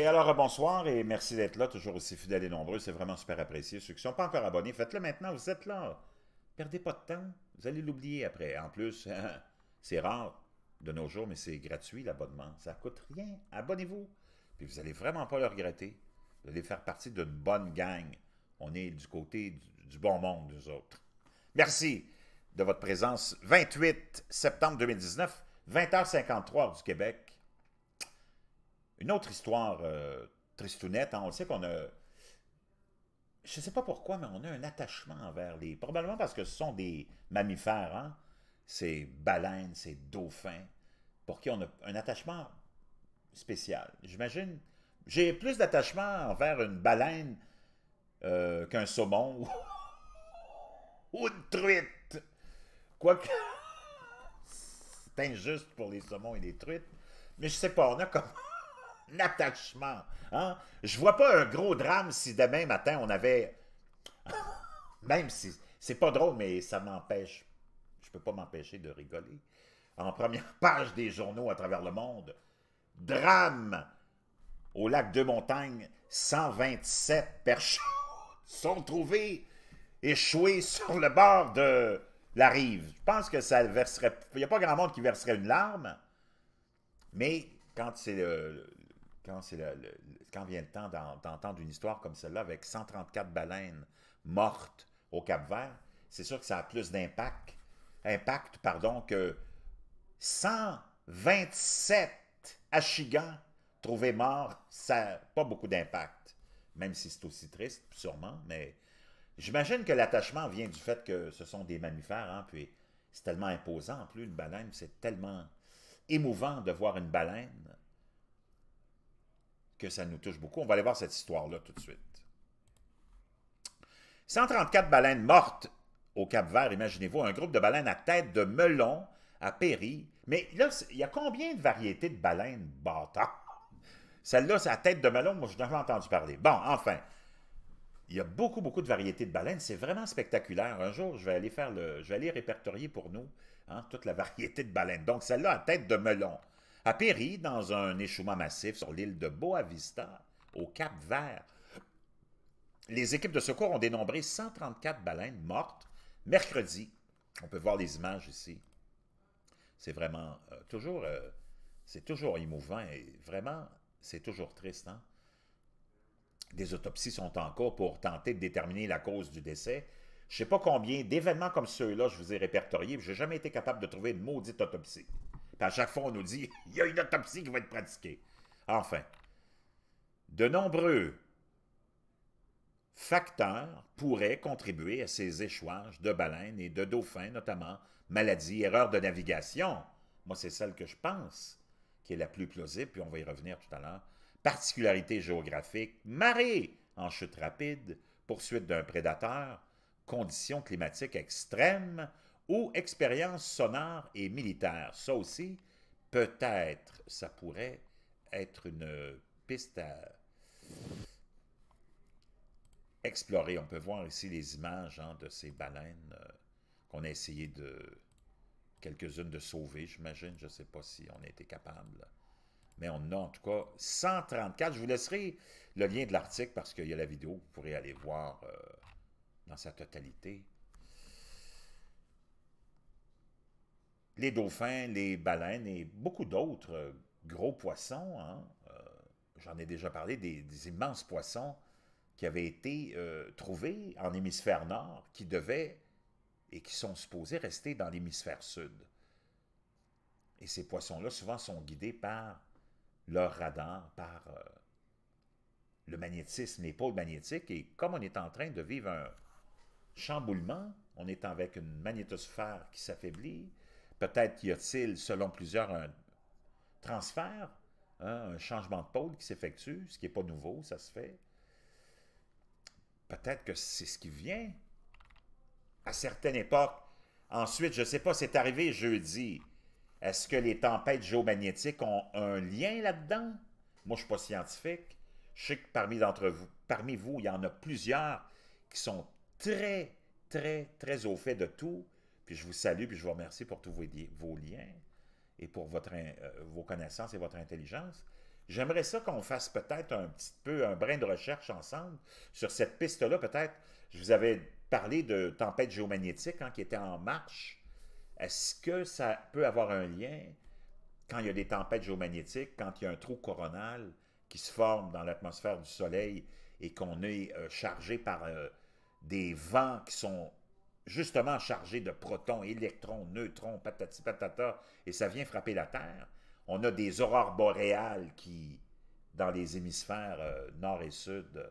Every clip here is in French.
alors bonsoir et merci d'être là, toujours aussi fidèles et nombreux, c'est vraiment super apprécié. Ceux qui ne sont pas encore abonnés, faites-le maintenant, vous êtes là. Perdez pas de temps, vous allez l'oublier après. En plus, c'est rare de nos jours, mais c'est gratuit l'abonnement, ça coûte rien. Abonnez-vous, puis vous allez vraiment pas le regretter. Vous allez faire partie d'une bonne gang. On est du côté du bon monde, nous autres. Merci de votre présence. 28 septembre 2019, 20h53 du Québec. Une autre histoire euh, tristounette, hein. on sait qu'on a... Je ne sais pas pourquoi, mais on a un attachement envers les... Probablement parce que ce sont des mammifères, hein? ces baleines, ces dauphins, pour qui on a un attachement spécial. J'imagine... J'ai plus d'attachement envers une baleine euh, qu'un saumon ou une truite. Quoique, c'est injuste pour les saumons et les truites. Mais je sais pas, on a comment attachement. Hein? Je vois pas un gros drame si demain matin on avait. Même si c'est pas drôle, mais ça m'empêche. Je peux pas m'empêcher de rigoler. En première page des journaux à travers le monde, drame au lac de Montagne, 127 perchons sont trouvés échoués sur le bord de la rive. Je pense que ça verserait. Il n'y a pas grand monde qui verserait une larme, mais quand c'est le, quand, vient le temps d'entendre une histoire comme celle-là avec 134 baleines mortes au Cap-Vert, c'est sûr que ça a plus d'impact que 127 Achigans trouvés morts, ça n'a pas beaucoup d'impact, même si c'est aussi triste, sûrement, mais j'imagine que l'attachement vient du fait que ce sont des mammifères, hein, puis c'est tellement imposant en plus, une baleine, c'est tellement émouvant de voir une baleine que ça nous touche beaucoup. On va aller voir cette histoire-là tout de suite. 134 baleines mortes au Cap-Vert, imaginez-vous, un groupe de baleines à tête de melon à péri. Mais là, il y a combien de variétés de baleines bâtards? Celle-là, c'est à tête de melon, moi, je n'en ai entendu parler. Bon, enfin, il y a beaucoup, beaucoup de variétés de baleines. C'est vraiment spectaculaire. Un jour, je vais aller faire le. Je vais aller répertorier pour nous hein, toute la variété de baleines. Donc, celle-là à tête de melon a péri dans un échouement massif sur l'île de Boa Vista, au Cap Vert. Les équipes de secours ont dénombré 134 baleines mortes mercredi. On peut voir les images ici. C'est vraiment euh, toujours, euh, c'est toujours émouvant et vraiment, c'est toujours triste. Hein. Des autopsies sont en cours pour tenter de déterminer la cause du décès. Je ne sais pas combien d'événements comme ceux-là je vous ai répertoriés, je n'ai jamais été capable de trouver une maudite autopsie à chaque fois, on nous dit il y a une autopsie qui va être pratiquée. Enfin, de nombreux facteurs pourraient contribuer à ces échouages de baleines et de dauphins, notamment maladies, erreurs de navigation. Moi, c'est celle que je pense qui est la plus plausible, puis on va y revenir tout à l'heure. Particularités géographiques, marée en chute rapide, poursuite d'un prédateur, conditions climatiques extrêmes ou expérience sonore et militaire. Ça aussi, peut-être, ça pourrait être une piste à explorer. On peut voir ici les images hein, de ces baleines euh, qu'on a essayé de... quelques-unes de sauver, j'imagine. Je ne sais pas si on a été capable. Mais on en a en tout cas 134. Je vous laisserai le lien de l'article parce qu'il y a la vidéo. Vous pourrez aller voir euh, dans sa totalité les dauphins, les baleines et beaucoup d'autres euh, gros poissons. Hein, euh, j'en ai déjà parlé, des, immenses poissons qui avaient été euh, trouvés en hémisphère nord, qui devaient et qui sont supposés rester dans l'hémisphère sud. Et ces poissons-là, souvent, sont guidés par leur radar, par le magnétisme, les pôles magnétiques. Et comme on est en train de vivre un chamboulement, on est avec une magnétosphère qui s'affaiblit, Peut-être qu'il y a-t-il, selon plusieurs, un transfert, hein, un changement de pôle qui s'effectue, ce qui n'est pas nouveau, ça se fait. Peut-être que c'est ce qui vient. À certaines époques, ensuite, je ne sais pas, c'est arrivé jeudi. Est-ce que les tempêtes géomagnétiques ont un lien là-dedans? Moi, je ne suis pas scientifique. Je sais que parmi vous, parmi vous, il y en a plusieurs qui sont très, très, très au fait de tout. Puis je vous salue, puis je vous remercie pour tous vos, liens et pour votre, euh, vos connaissances et votre intelligence. J'aimerais ça qu'on fasse peut-être un petit peu un brin de recherche ensemble sur cette piste-là. Peut-être, je vous avais parlé de tempêtes géomagnétiques hein, qui étaient en marche. Est-ce que ça peut avoir un lien quand il y a des tempêtes géomagnétiques, quand il y a un trou coronal qui se forme dans l'atmosphère du Soleil et qu'on est euh, chargé par euh, des vents qui sont justement chargé de protons, électrons, neutrons, patati patata, et ça vient frapper la Terre. On a des aurores boréales qui, dans les hémisphères euh, nord et sud,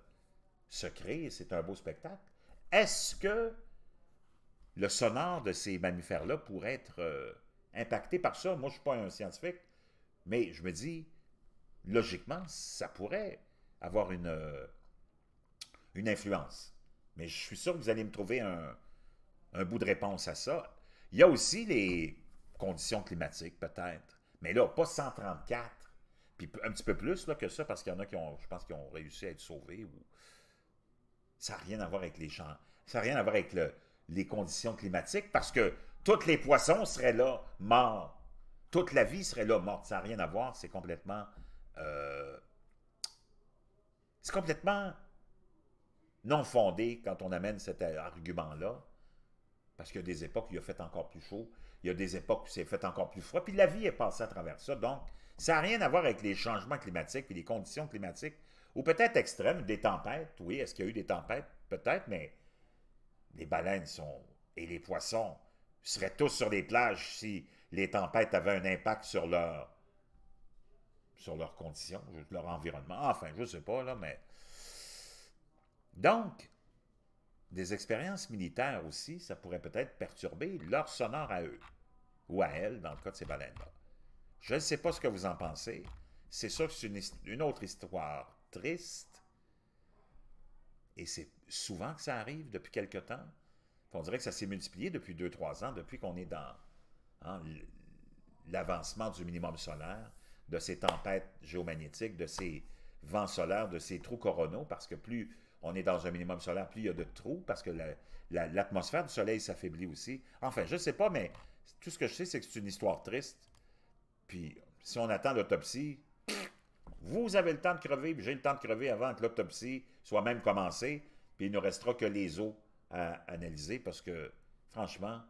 se créent. C'est un beau spectacle. Est-ce que le sonore de ces mammifères-là pourrait être euh, impacté par ça? Moi, je ne suis pas un scientifique, mais je me dis, logiquement, ça pourrait avoir une, euh, une influence. Mais je suis sûr que vous allez me trouver un, un bout de réponse à ça. Il y a aussi les conditions climatiques, peut-être. Mais là, pas 134. Puis un petit peu plus là, que ça, parce qu'il y en a qui ont, je pense, qui ont réussi à être sauvés. Ça n'a rien à voir avec les champs. Ça n'a rien à voir avec les conditions climatiques, parce que tous les poissons seraient là, morts. Toute la vie serait là, morte. Ça n'a rien à voir. C'est complètement. Euh, c'est complètement non fondé quand on amène cet euh, argument-là. Parce qu'il y a des époques où il a fait encore plus chaud, il y a des époques où c'est fait encore plus froid, puis la vie est passée à travers ça. Donc, ça n'a rien à voir avec les changements climatiques puis les conditions climatiques, ou peut-être extrêmes, des tempêtes. Oui, est-ce qu'il y a eu des tempêtes? Peut-être, mais les baleines sont et les poissons seraient tous sur les plages si les tempêtes avaient un impact sur leur sur leurs conditions, leur environnement. Enfin, je ne sais pas, là, mais... Donc, des expériences militaires aussi, ça pourrait peut-être perturber leur sonore à eux, ou à elles, dans le cas de ces baleines-là. Je ne sais pas ce que vous en pensez. C'est sûr que c'est une, autre histoire triste, et c'est souvent que ça arrive depuis quelque temps. On dirait que ça s'est multiplié depuis 2-3 ans, depuis qu'on est dans hein, l'avancement du minimum solaire, de ces tempêtes géomagnétiques, de ces vents solaires, de ces trous coronaux, parce que plus on est dans un minimum solaire, puis il y a de trous, parce que l'atmosphère du Soleil s'affaiblit aussi. Enfin, je ne sais pas, mais tout ce que je sais, c'est que c'est une histoire triste. Puis, si on attend l'autopsie, vous avez le temps de crever, puis j'ai le temps de crever avant que l'autopsie soit même commencée, puis il ne restera que les os à analyser, parce que, franchement,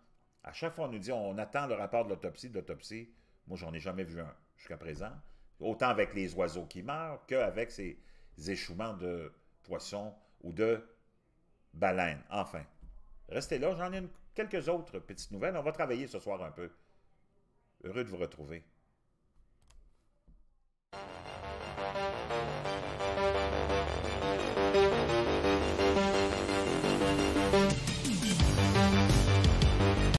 à chaque fois on nous dit on attend le rapport de l'autopsie, de l'autopsie, moi, j'en ai jamais vu un jusqu'à présent, autant avec les oiseaux qui meurent qu'avec ces échouements de, Poisson ou de baleines. Enfin, restez là, j'en ai quelques autres petites nouvelles. On va travailler ce soir un peu. Heureux de vous retrouver.